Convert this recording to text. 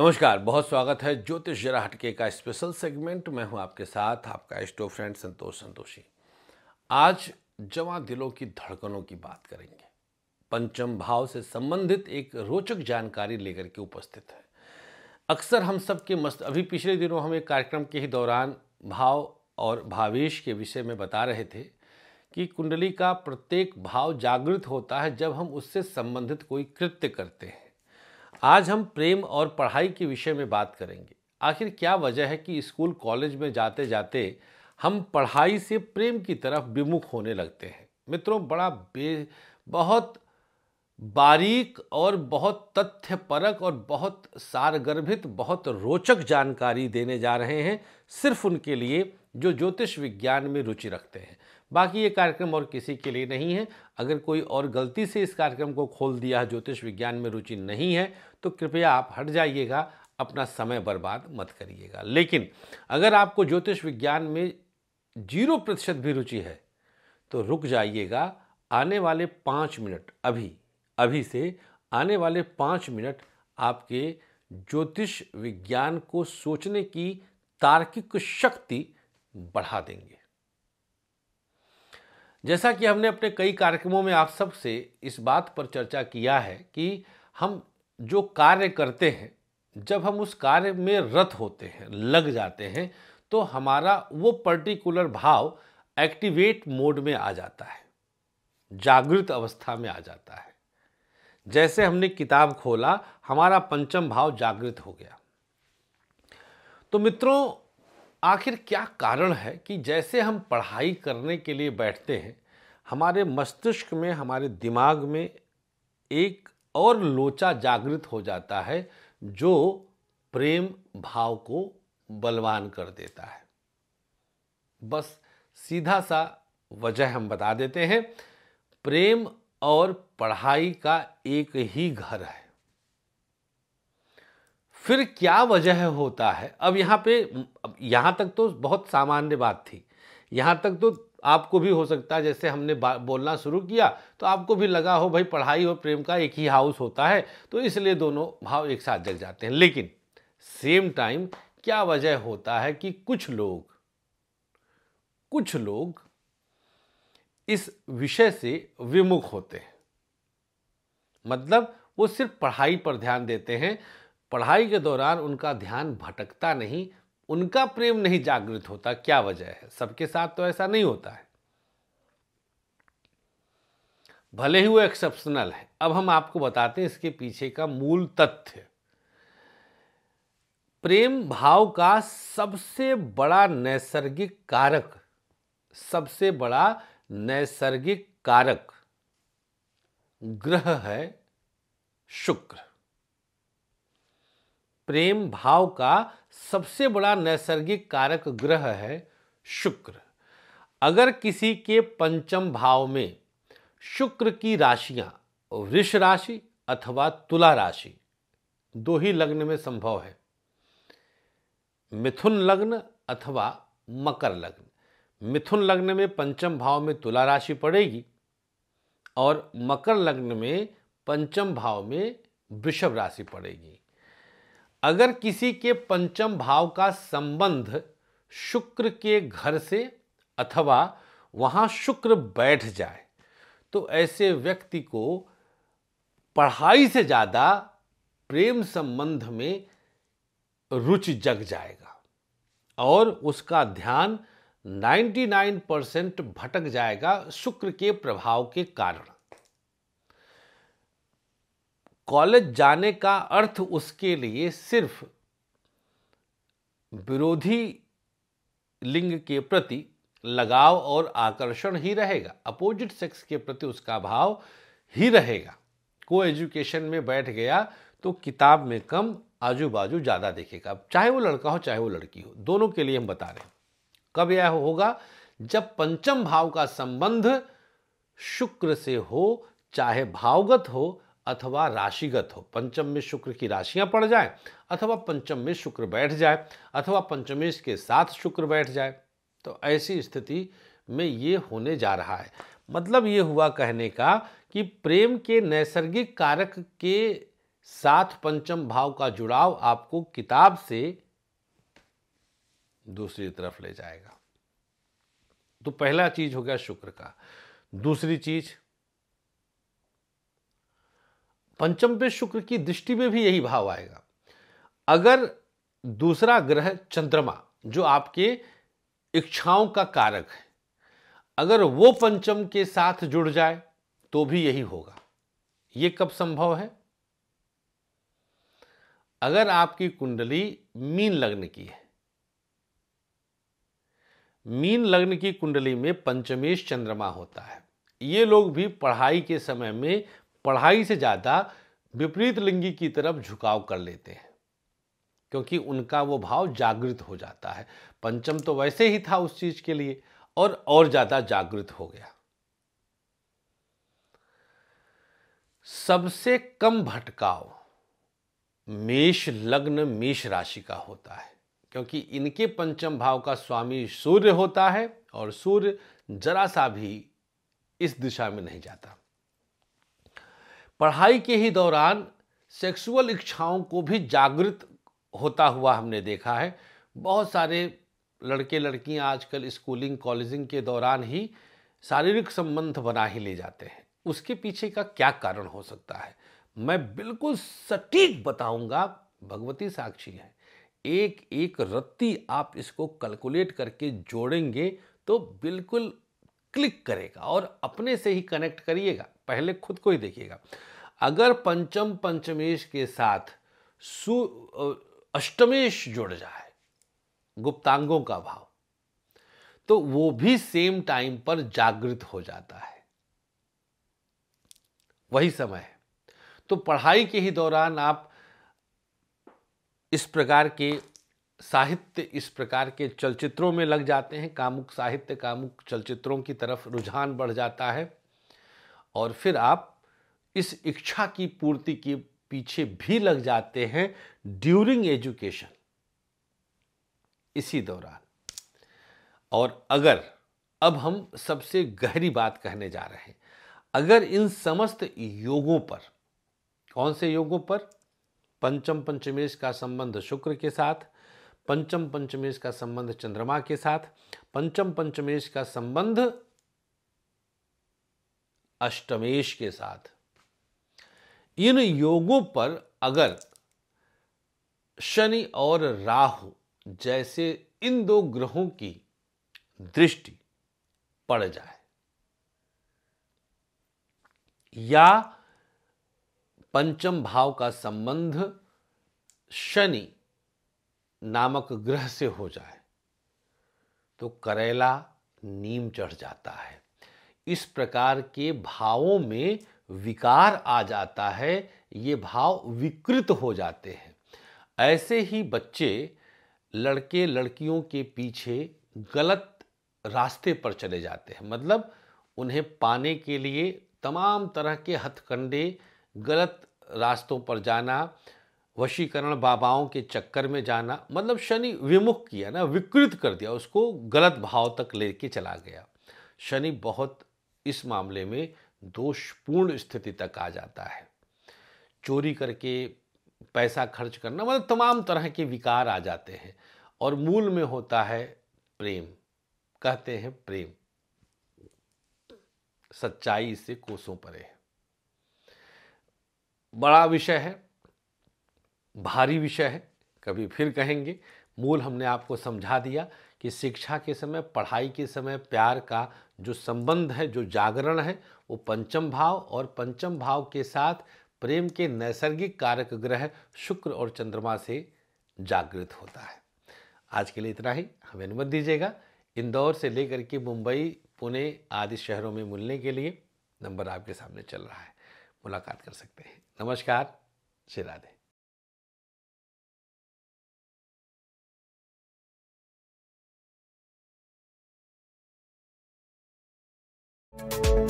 नमस्कार बहुत स्वागत है ज्योतिष जरा हटके का स्पेशल सेगमेंट मैं हूं आपके साथ आपका स्टो फ्रेंड संतोष संतोषी आज जमा दिलों की धड़कनों की बात करेंगे पंचम भाव से संबंधित एक रोचक जानकारी लेकर के उपस्थित है अक्सर हम सब के मस्त अभी पिछले दिनों हम एक कार्यक्रम के ही दौरान भाव और भावेश के विषय में बता रहे थे कि कुंडली का प्रत्येक भाव जागृत होता है जब हम उससे संबंधित कोई कृत्य करते हैं आज हम प्रेम और पढ़ाई के विषय में बात करेंगे आखिर क्या वजह है कि स्कूल कॉलेज में जाते जाते हम पढ़ाई से प्रेम की तरफ विमुख होने लगते हैं मित्रों बड़ा बे बहुत बारीक और बहुत तथ्यपरक और बहुत सारगर्भित बहुत रोचक जानकारी देने जा रहे हैं सिर्फ उनके लिए जो ज्योतिष विज्ञान में रुचि रखते हैं बाकी ये कार्यक्रम और किसी के लिए नहीं है अगर कोई और गलती से इस कार्यक्रम को खोल दिया ज्योतिष विज्ञान में रुचि नहीं है तो कृपया आप हट जाइएगा अपना समय बर्बाद मत करिएगा लेकिन अगर आपको ज्योतिष विज्ञान में जीरो प्रतिशत भी रुचि है तो रुक जाइएगा आने वाले पाँच मिनट अभी अभी से आने वाले पाँच मिनट आपके ज्योतिष विज्ञान को सोचने की तार्किक शक्ति बढ़ा देंगे जैसा कि हमने अपने कई कार्यक्रमों में आप सब से इस बात पर चर्चा किया है कि हम जो कार्य करते हैं जब हम उस कार्य में रत होते हैं लग जाते हैं तो हमारा वो पर्टिकुलर भाव एक्टिवेट मोड में आ जाता है जागृत अवस्था में आ जाता है जैसे हमने किताब खोला हमारा पंचम भाव जागृत हो गया तो मित्रों आखिर क्या कारण है कि जैसे हम पढ़ाई करने के लिए बैठते हैं हमारे मस्तिष्क में हमारे दिमाग में एक और लोचा जागृत हो जाता है जो प्रेम भाव को बलवान कर देता है बस सीधा सा वजह हम बता देते हैं प्रेम और पढ़ाई का एक ही घर है फिर क्या वजह होता है अब यहाँ पे यहाँ तक तो बहुत सामान्य बात थी यहाँ तक तो आपको भी हो सकता है जैसे हमने बोलना शुरू किया तो आपको भी लगा हो भाई पढ़ाई और प्रेम का एक ही हाउस होता है तो इसलिए दोनों भाव एक साथ जग जाते हैं लेकिन सेम टाइम क्या वजह होता है कि कुछ लोग कुछ लोग इस विषय से विमुख होते हैं मतलब वो सिर्फ पढ़ाई पर ध्यान देते हैं पढ़ाई के दौरान उनका ध्यान भटकता नहीं उनका प्रेम नहीं जागृत होता क्या वजह है सबके साथ तो ऐसा नहीं होता है भले ही वो एक्सेप्शनल है अब हम आपको बताते हैं इसके पीछे का मूल तथ्य प्रेम भाव का सबसे बड़ा नैसर्गिक कारक सबसे बड़ा नैसर्गिक कारक ग्रह है शुक्र प्रेम भाव का सबसे बड़ा नैसर्गिक कारक ग्रह है शुक्र अगर किसी के पंचम भाव में शुक्र की राशियां वृष राशि अथवा तुला राशि दो ही लग्न में संभव है मिथुन लग्न अथवा मकर लग्न मिथुन लग्न में पंचम भाव में तुला राशि पड़ेगी और मकर लग्न में पंचम भाव में वृषभ राशि पड़ेगी अगर किसी के पंचम भाव का संबंध शुक्र के घर से अथवा वहाँ शुक्र बैठ जाए तो ऐसे व्यक्ति को पढ़ाई से ज़्यादा प्रेम संबंध में रुचि जग जाएगा और उसका ध्यान 99 परसेंट भटक जाएगा शुक्र के प्रभाव के कारण कॉलेज जाने का अर्थ उसके लिए सिर्फ विरोधी लिंग के प्रति लगाव और आकर्षण ही रहेगा अपोजिट सेक्स के प्रति उसका भाव ही रहेगा को एजुकेशन में बैठ गया तो किताब में कम आजू बाजू ज़्यादा देखेगा चाहे वो लड़का हो चाहे वो लड़की हो दोनों के लिए हम बता रहे हैं कब यह होगा जब पंचम भाव का संबंध शुक्र से हो चाहे भावगत हो अथवा राशिगत हो पंचम में शुक्र की राशियां पड़ जाए अथवा पंचम में शुक्र बैठ जाए अथवा पंचमेश के साथ शुक्र बैठ जाए तो ऐसी स्थिति में ये होने जा रहा है मतलब ये हुआ कहने का कि प्रेम के नैसर्गिक कारक के साथ पंचम भाव का जुड़ाव आपको किताब से दूसरी तरफ ले जाएगा तो पहला चीज हो गया शुक्र का दूसरी चीज पंचम पे शुक्र की दृष्टि में भी यही भाव आएगा अगर दूसरा ग्रह चंद्रमा जो आपके इच्छाओं का कारक है अगर वो पंचम के साथ जुड़ जाए तो भी यही होगा ये कब संभव है अगर आपकी कुंडली मीन लग्न की है मीन लग्न की कुंडली में पंचमेश चंद्रमा होता है ये लोग भी पढ़ाई के समय में पढ़ाई से ज़्यादा विपरीत लिंगी की तरफ झुकाव कर लेते हैं क्योंकि उनका वो भाव जागृत हो जाता है पंचम तो वैसे ही था उस चीज के लिए और और ज़्यादा जागृत हो गया सबसे कम भटकाव मेष लग्न मेष राशि का होता है क्योंकि इनके पंचम भाव का स्वामी सूर्य होता है और सूर्य जरा सा भी इस दिशा में नहीं जाता पढ़ाई के ही दौरान सेक्सुअल इच्छाओं को भी जागृत होता हुआ हमने देखा है बहुत सारे लड़के लड़कियां आजकल स्कूलिंग कॉलेजिंग के दौरान ही शारीरिक संबंध बना ही ले जाते हैं उसके पीछे का क्या कारण हो सकता है मैं बिल्कुल सटीक बताऊंगा भगवती साक्षी है एक एक रत्ती आप इसको कैलकुलेट करके जोड़ेंगे तो बिल्कुल क्लिक करेगा और अपने से ही कनेक्ट करिएगा पहले खुद को ही देखिएगा अगर पंचम पंचमेश के साथ सु अष्टमेश जुड़ जाए गुप्तांगों का भाव तो वो भी सेम टाइम पर जागृत हो जाता है वही समय है तो पढ़ाई के ही दौरान आप इस प्रकार के साहित्य इस प्रकार के चलचित्रों में लग जाते हैं कामुक साहित्य कामुक चलचित्रों की तरफ रुझान बढ़ जाता है और फिर आप इस इच्छा की पूर्ति के पीछे भी लग जाते हैं ड्यूरिंग एजुकेशन इसी दौरान और अगर अब हम सबसे गहरी बात कहने जा रहे हैं अगर इन समस्त योगों पर कौन से योगों पर पंचम पंचमेश का संबंध शुक्र के साथ पंचम पंचमेश का संबंध चंद्रमा के साथ पंचम पंचमेश का संबंध अष्टमेश के साथ इन योगों पर अगर शनि और राहु जैसे इन दो ग्रहों की दृष्टि पड़ जाए या पंचम भाव का संबंध शनि नामक ग्रह से हो जाए तो करेला नीम चढ़ जाता है इस प्रकार के भावों में विकार आ जाता है ये भाव विकृत हो जाते हैं ऐसे ही बच्चे लड़के लड़कियों के पीछे गलत रास्ते पर चले जाते हैं मतलब उन्हें पाने के लिए तमाम तरह के हथकंडे गलत रास्तों पर जाना वशीकरण बाबाओं के चक्कर में जाना मतलब शनि विमुख किया ना विकृत कर दिया उसको गलत भाव तक लेके चला गया शनि बहुत इस मामले में दोषपूर्ण स्थिति तक आ जाता है चोरी करके पैसा खर्च करना मतलब तमाम तरह के विकार आ जाते हैं और मूल में होता है प्रेम कहते हैं प्रेम सच्चाई से कोसों परे है बड़ा विषय है भारी विषय है कभी फिर कहेंगे मूल हमने आपको समझा दिया कि शिक्षा के समय पढ़ाई के समय प्यार का जो संबंध है जो जागरण है वो पंचम भाव और पंचम भाव के साथ प्रेम के नैसर्गिक कारक ग्रह शुक्र और चंद्रमा से जागृत होता है आज के लिए इतना ही हमें अनुमति दीजिएगा इंदौर से लेकर के मुंबई पुणे आदि शहरों में मिलने के लिए नंबर आपके सामने चल रहा है मुलाकात कर सकते हैं नमस्कार श्री राधे thank you